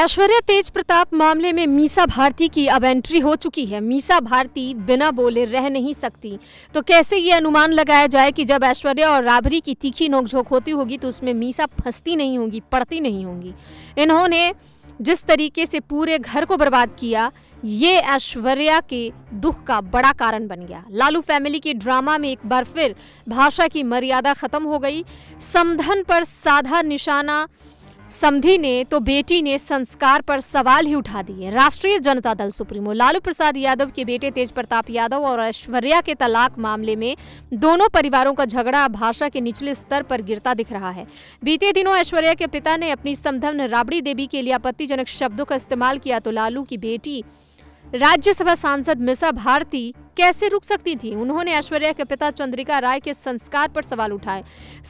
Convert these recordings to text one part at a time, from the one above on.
ऐश्वर्या तेज प्रताप मामले में मीसा भारती की अब एंट्री हो चुकी है मीसा भारती बिना बोले रह नहीं सकती तो कैसे ये अनुमान लगाया जाए कि जब ऐश्वर्या और राबरी की तीखी नोकझोंक होती होगी तो उसमें मीसा फंसती नहीं होगी पड़ती नहीं होगी इन्होंने जिस तरीके से पूरे घर को बर्बाद किया ये ऐश्वर्या के दुख का बड़ा कारण बन गया लालू फैमिली के ड्रामा में एक बार फिर भाषा की मर्यादा खत्म हो गई समधन पर साधा निशाना समधी ने तो बेटी ने संस्कार पर सवाल ही उठा दिए राष्ट्रीय जनता दल सुप्रीमो लालू प्रसाद यादव के बेटे तेज प्रताप यादव और ऐश्वर्या के तलाक मामले में दोनों परिवारों का झगड़ा भाषा के निचले स्तर पर गिरता दिख रहा है बीते दिनों ऐश्वर्या के पिता ने अपनी समधन राबड़ी देवी के लिए आपत्तिजनक शब्दों का इस्तेमाल किया तो लालू की बेटी राज्यसभा सांसद मिसा भारती कैसे रुक सकती थी उन्होंने ऐश्वर्या के पिता चंद्रिका राय के संस्कार पर सवाल उठाए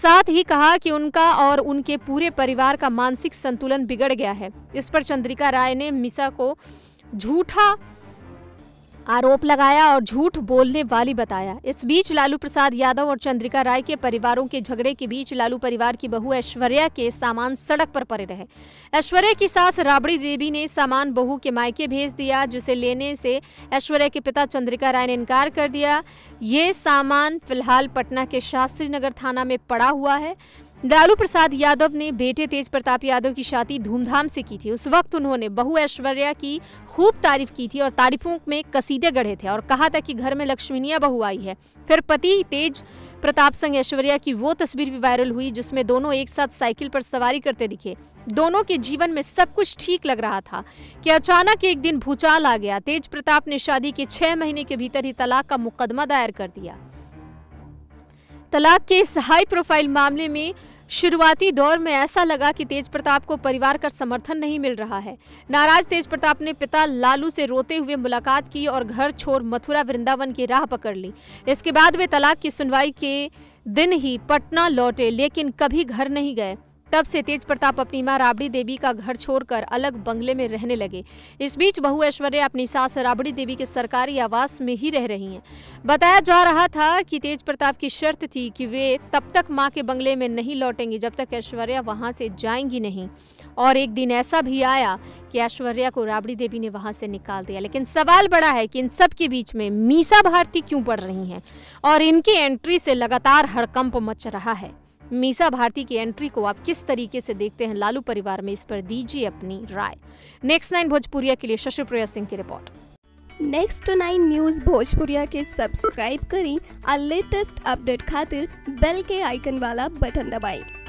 साथ ही कहा कि उनका और उनके पूरे परिवार का मानसिक संतुलन बिगड़ गया है इस पर चंद्रिका राय ने मिसा को झूठा आरोप लगाया और झूठ बोलने वाली बताया इस बीच लालू प्रसाद यादव और चंद्रिका राय के परिवारों के झगड़े के बीच लालू परिवार की बहू ऐश्वर्या के सामान सड़क पर पड़े रहे ऐश्वर्या की सास राबड़ी देवी ने सामान बहू के मायके भेज दिया जिसे लेने से ऐश्वर्या के पिता चंद्रिका राय ने इनकार कर दिया ये सामान फिलहाल पटना के शास्त्री नगर थाना में पड़ा हुआ है लालू प्रसाद यादव ने बेटे तेज प्रताप यादव की शादी धूमधाम से की थी उस वक्त उन्होंने बहु ऐश्वर्या की खूब तारीफ की थी और तारीफों में कसीदे गढ़े थे और कहा था कि घर में लक्ष्मीनिया बहु आई है फिर पति तेज प्रताप संग ऐश्वर्या की वो तस्वीर भी वायरल हुई जिसमें दोनों एक साथ साइकिल पर सवारी करते दिखे दोनों के जीवन में सब कुछ ठीक लग रहा था कि अचानक एक दिन भूचाल आ गया तेज प्रताप ने शादी के छह महीने के भीतर ही तलाक का मुकदमा दायर कर दिया तलाक के इस हाई प्रोफाइल मामले में शुरुआती दौर में ऐसा लगा कि तेज प्रताप को परिवार का समर्थन नहीं मिल रहा है नाराज तेज प्रताप ने पिता लालू से रोते हुए मुलाकात की और घर छोड़ मथुरा वृंदावन की राह पकड़ ली इसके बाद वे तलाक की सुनवाई के दिन ही पटना लौटे लेकिन कभी घर नहीं गए तब से तेज प्रताप अपनी माँ राबड़ी देवी का घर छोड़कर अलग बंगले में रहने लगे इस बीच बहु ऐश्वर्या अपनी सास राबड़ी देवी के सरकारी आवास में ही रह रही हैं बताया जा रहा था कि तेज प्रताप की शर्त थी कि वे तब तक माँ के बंगले में नहीं लौटेंगी जब तक ऐश्वर्या वहाँ से जाएंगी नहीं और एक दिन ऐसा भी आया कि ऐश्वर्या को राबड़ी देवी ने वहां से निकाल दिया लेकिन सवाल बड़ा है कि इन सब के बीच में मीसा भारती क्यों पड़ रही हैं और इनकी एंट्री से लगातार हड़कंप मच रहा है मीसा भारती की एंट्री को आप किस तरीके से देखते हैं लालू परिवार में इस पर दीजिए अपनी राय नेक्स्ट नाइन भोजपुरिया के लिए शशिप्रिया सिंह की report next nine news Bhojpuriya के सब्सक्राइब करें और लेटेस्ट अपडेट खातिर बेल के आइकन वाला बटन दबाएं।